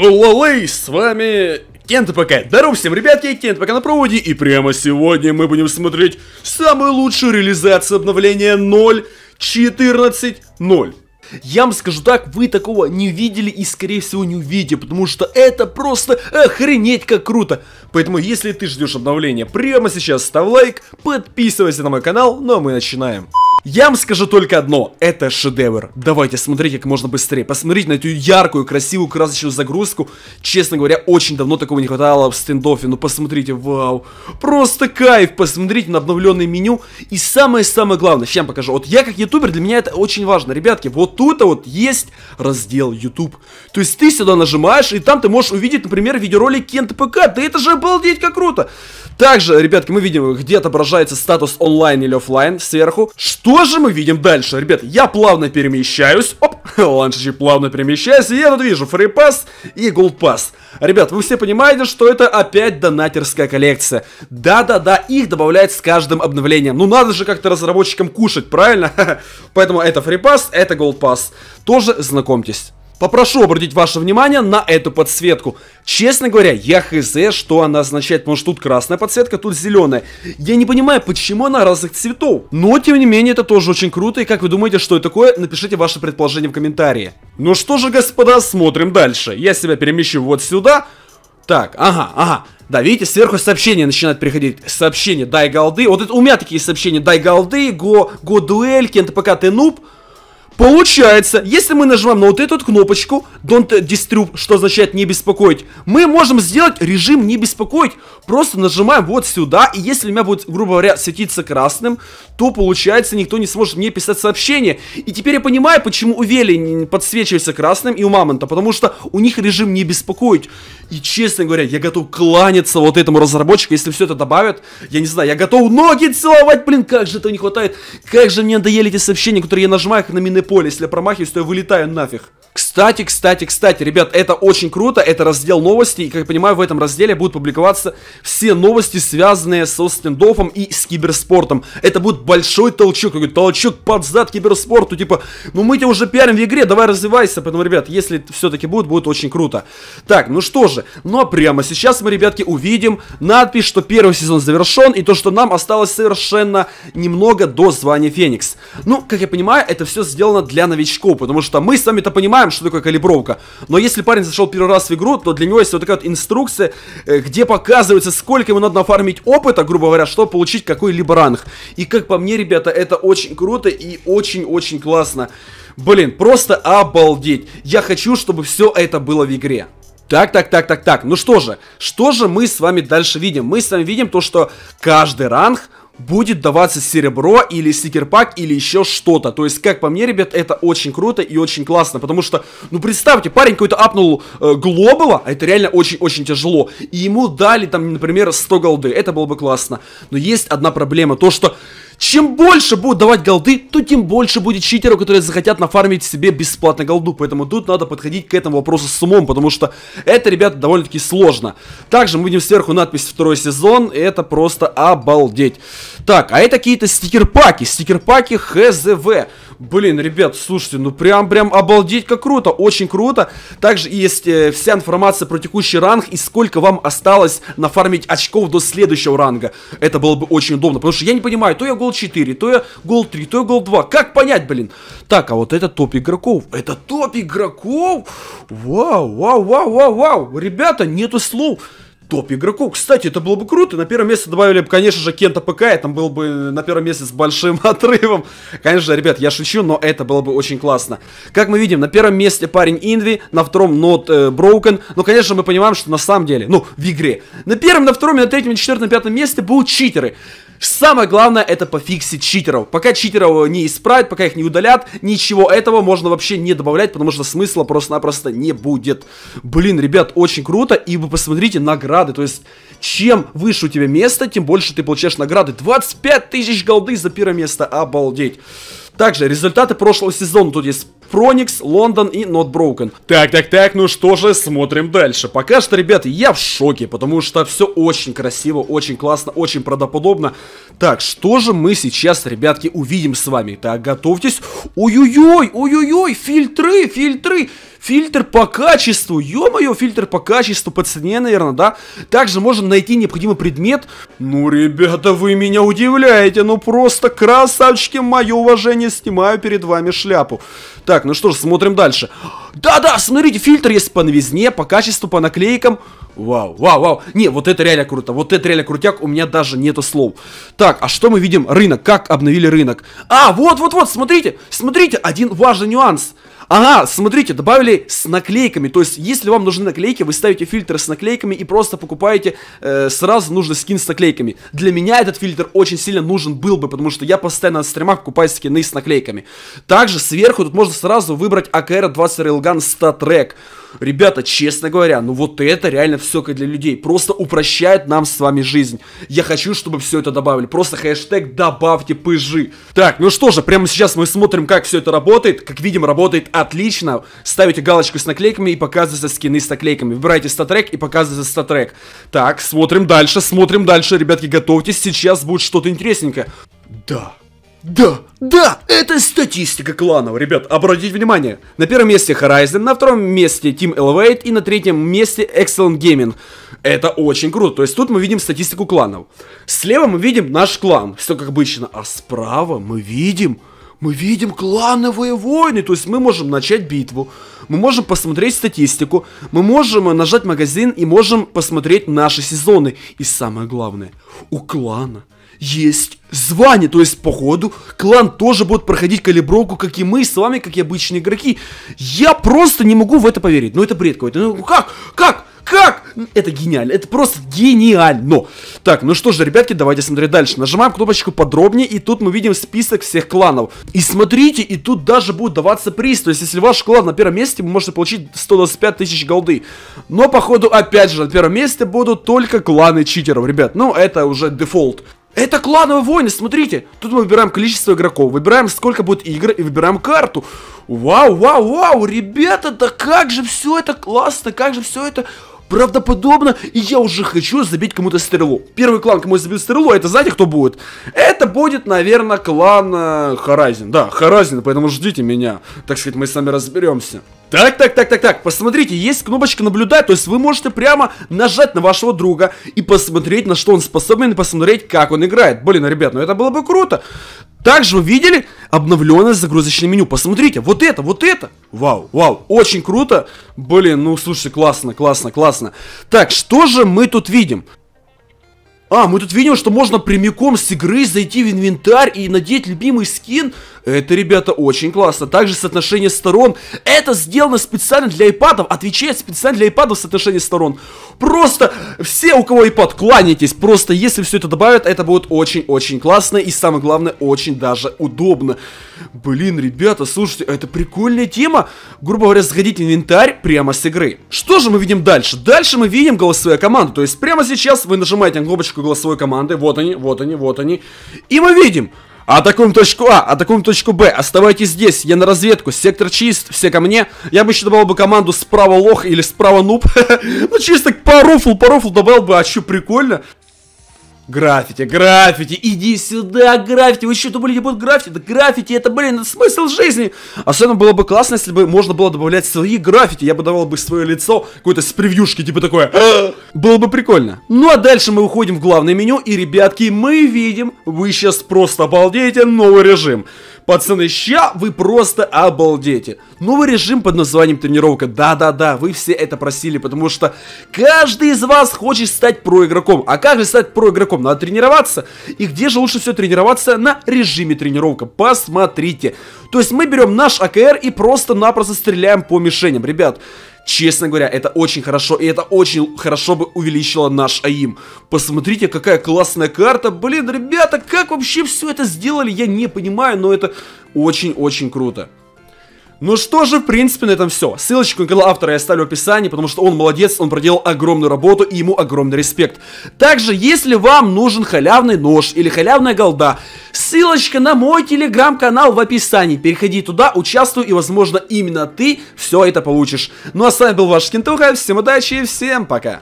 Хеллоуэй, с вами Кент ПК. Здорово всем, ребятки, Кент ПК на проводе, и прямо сегодня мы будем смотреть самую лучшую реализацию обновления 0.14.0. Я вам скажу так, вы такого не видели и скорее всего не увидите, потому что это просто охренеть как круто. Поэтому если ты ждешь обновления прямо сейчас, ставь лайк, подписывайся на мой канал, ну а мы начинаем. Я вам скажу только одно, это шедевр. Давайте смотреть как можно быстрее. Посмотрите на эту яркую, красивую, красочную загрузку. Честно говоря, очень давно такого не хватало в стендофе. Ну посмотрите, вау. Просто кайф. Посмотрите на обновленное меню. И самое-самое главное, сейчас покажу. Вот я как ютубер, для меня это очень важно. Ребятки, вот тут вот есть раздел YouTube. То есть ты сюда нажимаешь, и там ты можешь увидеть, например, видеоролик Кент ПК. Да это же обалдеть как круто. Также, ребятки, мы видим, где отображается статус онлайн или офлайн сверху. Что что же мы видим дальше? Ребят, я плавно перемещаюсь. Оп, ланчичи плавно перемещаюсь. И я тут вижу фрипас и голдпас. Ребят, вы все понимаете, что это опять донатерская коллекция. Да-да-да, их добавляют с каждым обновлением. Ну надо же как-то разработчикам кушать, правильно? Поэтому это фрипас, это голдпас. Тоже знакомьтесь. Попрошу обратить ваше внимание на эту подсветку. Честно говоря, я хз, что она означает, потому что тут красная подсветка, тут зеленая. Я не понимаю, почему она разных цветов. Но, тем не менее, это тоже очень круто, и как вы думаете, что это такое, напишите ваше предположение в комментарии. Ну что же, господа, смотрим дальше. Я себя перемещу вот сюда. Так, ага, ага. Да, видите, сверху сообщения начинают приходить. Сообщение, дай голды. Вот это у меня такие сообщения, дай голды, го, го дуэль, кент пока ты нуб. Получается, если мы нажимаем на вот эту кнопочку Don't Disturb, что означает не беспокоить, мы можем сделать режим не беспокоить. Просто нажимаем вот сюда, и если у меня будет, грубо говоря, светиться красным, то получается никто не сможет мне писать сообщение. И теперь я понимаю, почему у Вели подсвечивается красным и у Мамонта, потому что у них режим не беспокоить. И честно говоря, я готов кланяться вот этому разработчику, если все это добавят. Я не знаю, я готов ноги целовать, блин, как же этого не хватает. Как же мне надоели эти сообщения, которые я нажимаю, как на мины поле, если я промахиваюсь, то я вылетаю нафиг. Кстати, кстати, кстати, ребят, это очень круто, это раздел новостей, и, как я понимаю, в этом разделе будут публиковаться все новости, связанные со стендофом и с киберспортом. Это будет большой толчок, какой толчок под зад киберспорту, типа, ну мы тебя уже пиарим в игре, давай развивайся, поэтому, ребят, если все-таки будет, будет очень круто. Так, ну что же, ну а прямо сейчас мы, ребятки, увидим надпись, что первый сезон завершен, и то, что нам осталось совершенно немного до звания Феникс. Ну, как я понимаю, это все сделано для новичков, потому что мы сами-то понимаем, что такое калибровка. Но если парень зашел первый раз в игру, то для него есть вот такая вот инструкция, э, где показывается, сколько ему надо нафармить опыта, грубо говоря, чтобы получить какой-либо ранг. И как по мне, ребята, это очень круто и очень-очень классно. Блин, просто обалдеть. Я хочу, чтобы все это было в игре. Так, так, так, так, так. Ну что же, что же мы с вами дальше видим? Мы с вами видим то, что каждый ранг будет даваться серебро или стикер-пак или еще что-то. То есть, как по мне, ребят, это очень круто и очень классно, потому что, ну, представьте, парень какой-то апнул э, Глобала, а это реально очень-очень тяжело, и ему дали там, например, 100 голды, это было бы классно. Но есть одна проблема, то что чем больше будут давать голды, то тем больше будет читеров, которые захотят нафармить себе бесплатно голду. Поэтому тут надо подходить к этому вопросу с умом, потому что это, ребята, довольно-таки сложно. Также мы видим сверху надпись «Второй сезон», это просто обалдеть. Так, а это какие-то стикер паки, стикер паки ХЗВ. Блин, ребят, слушайте, ну прям, прям обалдеть как круто, очень круто. Также есть э, вся информация про текущий ранг и сколько вам осталось нафармить очков до следующего ранга. Это было бы очень удобно, потому что я не понимаю, то я гол 4, то я гол 3, то я гол 2. Как понять, блин? Так, а вот это топ игроков. Это топ игроков? Вау, вау, вау, вау, вау, вау. Ребята, нету слов топ игроку. Кстати, это было бы круто. На первое место добавили бы, конечно же, Кента ПК. И там был бы э, на первом месте с большим отрывом. Конечно, же, ребят, я шучу, но это было бы очень классно. Как мы видим, на первом месте парень Инви, на втором Нот э, Broken. Но, ну, конечно, мы понимаем, что на самом деле, ну, в игре. На первом, на втором, и на третьем, на четвертом, на пятом месте будут читеры. Самое главное это пофиксить читеров. Пока читеров э, не исправят, пока их не удалят, ничего этого можно вообще не добавлять, потому что смысла просто-напросто не будет. Блин, ребят, очень круто. И вы посмотрите на награды. То есть, чем выше у тебя место, тем больше ты получаешь награды. 25 тысяч голды за первое место. Обалдеть. Также результаты прошлого сезона. Тут есть Проникс, Лондон и Not Broken. Так, так, так, ну что же, смотрим дальше. Пока что, ребят, я в шоке, потому что все очень красиво, очень классно, очень правдоподобно. Так, что же мы сейчас, ребятки, увидим с вами? Так, готовьтесь. Ой-ой-ой, ой-ой-ой, фильтры, фильтры. Фильтр по качеству, ё-моё, фильтр по качеству, по цене, наверное, да? Также можем найти необходимый предмет. Ну, ребята, вы меня удивляете, ну просто красавчики, мое уважение, снимаю перед вами шляпу. Так, так, ну что ж, смотрим дальше. Да-да, смотрите, фильтр есть по новизне, по качеству, по наклейкам. Вау, вау, вау. Не, вот это реально круто. Вот это реально крутяк. У меня даже нету слов. Так, а что мы видим? Рынок. Как обновили рынок? А, вот-вот-вот, смотрите. Смотрите, один важный нюанс. Ага, смотрите, добавили с наклейками. То есть, если вам нужны наклейки, вы ставите фильтр с наклейками и просто покупаете э, сразу нужный скин с наклейками. Для меня этот фильтр очень сильно нужен был бы, потому что я постоянно на стримах покупаю скины с наклейками. Также сверху тут можно сразу выбрать АКР 20 Railgun Статрек. Ребята, честно говоря, ну вот это реально все для людей. Просто упрощает нам с вами жизнь. Я хочу, чтобы все это добавили. Просто хэштег добавьте пыжи. Так, ну что же, прямо сейчас мы смотрим, как все это работает. Как видим, работает отлично. Ставите галочку с наклейками и показывайте скины с наклейками. Выбирайте статрек и показывайте статрек. Так, смотрим дальше, смотрим дальше, ребятки, готовьтесь, сейчас будет что-то интересненькое. Да, да, да, это статистика кланов, ребят, обратите внимание. На первом месте Horizon, на втором месте Team Elevate и на третьем месте Excellent Gaming. Это очень круто, то есть тут мы видим статистику кланов. Слева мы видим наш клан, все как обычно, а справа мы видим мы видим клановые войны, то есть мы можем начать битву, мы можем посмотреть статистику, мы можем э, нажать магазин и можем посмотреть наши сезоны. И самое главное, у клана есть звание, то есть походу клан тоже будет проходить калибровку, как и мы с вами, как и обычные игроки. Я просто не могу в это поверить, ну это бред какой-то, ну как, как? как? Это гениально, это просто гениально. Так, ну что же, ребятки, давайте смотреть дальше. Нажимаем кнопочку подробнее, и тут мы видим список всех кланов. И смотрите, и тут даже будет даваться приз. То есть, если ваш клан на первом месте, вы можете получить 125 тысяч голды. Но, походу, опять же, на первом месте будут только кланы читеров, ребят. Ну, это уже дефолт. Это клановые войны, смотрите. Тут мы выбираем количество игроков, выбираем сколько будет игр и выбираем карту. Вау, вау, вау, ребята, да как же все это классно, как же все это правдоподобно, и я уже хочу забить кому-то стрелу. Первый клан, кому я забил стрелу, это знаете, кто будет? Это будет, наверное, клан Харазин. Э, да, Харазин, поэтому ждите меня. Так сказать, мы с вами разберемся. Так, так, так, так, так, посмотрите, есть кнопочка наблюдать, то есть вы можете прямо нажать на вашего друга и посмотреть, на что он способен, и посмотреть, как он играет. Блин, ребят, ну это было бы круто. Также вы видели, обновленное загрузочное меню. Посмотрите, вот это, вот это. Вау, вау, очень круто. Блин, ну слушай, классно, классно, классно. Так, что же мы тут видим? А, мы тут видим, что можно прямиком с игры зайти в инвентарь и надеть любимый скин. Это, ребята, очень классно. Также соотношение сторон. Это сделано специально для iPad, отвечает специально для iPad соотношение сторон. Просто все, у кого iPad, кланяйтесь. Просто если все это добавят, это будет очень-очень классно и самое главное, очень даже удобно. Блин, ребята, слушайте, а это прикольная тема. Грубо говоря, заходить в инвентарь прямо с игры. Что же мы видим дальше? Дальше мы видим голосовую команду. То есть прямо сейчас вы нажимаете на кнопочку точку голосовой команды. Вот они, вот они, вот они. И мы видим, атакуем точку А, атакуем точку Б, оставайтесь здесь, я на разведку, сектор чист, все ко мне. Я бы еще добавил бы команду справа лох или справа нуб. Ну чисто по рофлу, по добавил бы, а что, прикольно. Граффити, граффити, иди сюда, граффити, вы что думали, не будет граффити? Да граффити, это, блин, смысл жизни. Особенно было бы классно, если бы можно было добавлять свои граффити, я бы давал бы свое лицо, какое-то с превьюшки, типа такое. было бы прикольно. Ну а дальше мы уходим в главное меню, и, ребятки, мы видим, вы сейчас просто обалдеете, новый режим. Пацаны, ща вы просто обалдеете. Новый режим под названием тренировка. Да-да-да, вы все это просили, потому что каждый из вас хочет стать проигроком. А как же стать проигроком? игроком, надо тренироваться. И где же лучше все тренироваться? На режиме тренировка, посмотрите. То есть мы берем наш АКР и просто-напросто стреляем по мишеням, ребят. Честно говоря, это очень хорошо, и это очень хорошо бы увеличило наш АИМ. Посмотрите, какая классная карта. Блин, ребята, как вообще все это сделали, я не понимаю, но это очень-очень круто. Ну что же, в принципе, на этом все. Ссылочку на канал автора я оставлю в описании, потому что он молодец, он проделал огромную работу и ему огромный респект. Также, если вам нужен халявный нож или халявная голда, ссылочка на мой телеграм-канал в описании. Переходи туда, участвуй и, возможно, именно ты все это получишь. Ну а с вами был ваш Кентуха, всем удачи и всем пока!